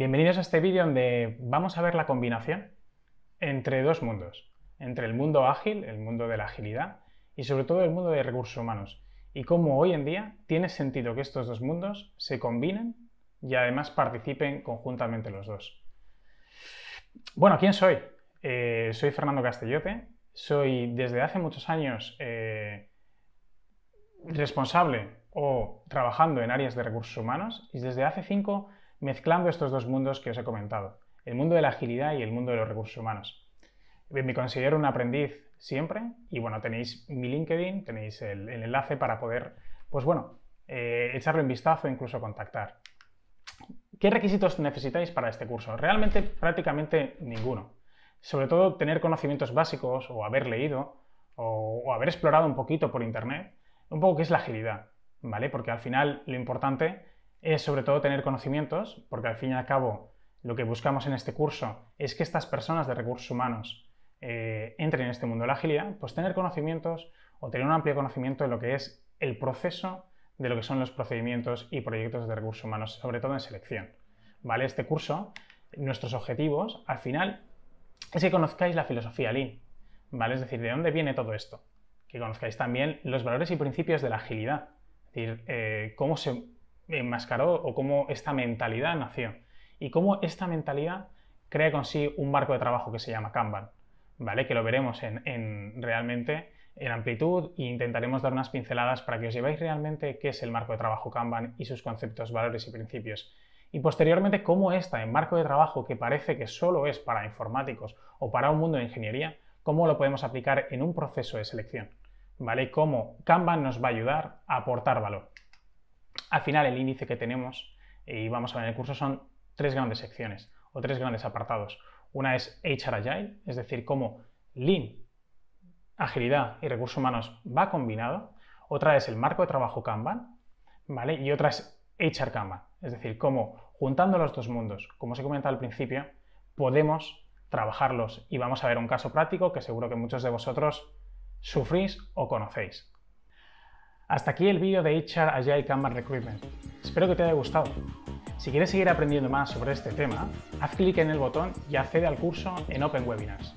Bienvenidos a este vídeo donde vamos a ver la combinación entre dos mundos, entre el mundo ágil, el mundo de la agilidad y sobre todo el mundo de recursos humanos y cómo hoy en día tiene sentido que estos dos mundos se combinen y además participen conjuntamente los dos. Bueno, ¿quién soy? Eh, soy Fernando Castellote, soy desde hace muchos años eh, responsable o trabajando en áreas de recursos humanos y desde hace cinco mezclando estos dos mundos que os he comentado, el mundo de la agilidad y el mundo de los recursos humanos. Me considero un aprendiz siempre y bueno, tenéis mi LinkedIn, tenéis el, enlace para poder, pues bueno, eh, echarle un vistazo e incluso contactar. ¿Qué requisitos necesitáis para este curso? Realmente prácticamente ninguno. Sobre todo tener conocimientos básicos o haber leído o, haber explorado un poquito por internet, un poco qué es la agilidad, ¿vale? Porque al final lo importante es sobre todo tener conocimientos, porque al fin y al cabo lo que buscamos en este curso es que estas personas de recursos humanos eh, entren en este mundo de la agilidad, pues tener conocimientos o tener un amplio conocimiento de lo que es el proceso de lo que son los procedimientos y proyectos de recursos humanos, sobre todo en selección. ¿Vale? Este curso, nuestros objetivos, al final, es que conozcáis la filosofía Lean, ¿vale? Es decir, de dónde viene todo esto. Que conozcáis también los valores y principios de la agilidad, es decir, eh, cómo se enmascaró o cómo esta mentalidad nació y cómo esta mentalidad crea consigo un marco de trabajo que se llama Kanban, ¿vale? Que lo veremos en, realmente en amplitud e intentaremos dar unas pinceladas para que os llevéis realmente qué es el marco de trabajo Kanban y sus conceptos, valores y principios. Y posteriormente cómo esta, en marco de trabajo que parece que solo es para informáticos o para un mundo de ingeniería, cómo lo podemos aplicar en un proceso de selección, ¿vale? Cómo Kanban nos va a ayudar a aportar valor. Al final, el índice que tenemos, eh, y vamos a ver en el curso, son tres grandes secciones o tres grandes apartados. Una es HR Agile, es decir, cómo Lean, agilidad y recursos humanos va combinado. Otra es el marco de trabajo Kanban, ¿vale? Y otra es HR Kanban, es decir, cómo juntando los dos mundos, como se comentado al principio, podemos trabajarlos y vamos a ver un caso práctico que seguro que muchos de vosotros sufrís o conocéis. Hasta aquí el vídeo de HR Agile Canvas Recruitment. Espero que te haya gustado. Si quieres seguir aprendiendo más sobre este tema, haz clic en el botón y accede al curso en Open Webinars.